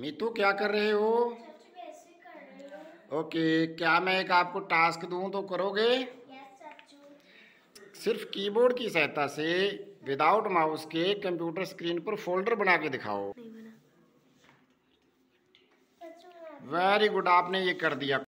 मीतू क्या कर रहे हो ओके क्या मैं एक आपको टास्क दूं तो करोगे सिर्फ कीबोर्ड की सहायता से विदाउट माउस के कंप्यूटर स्क्रीन पर फोल्डर बना के दिखाओ वेरी गुड आपने ये कर दिया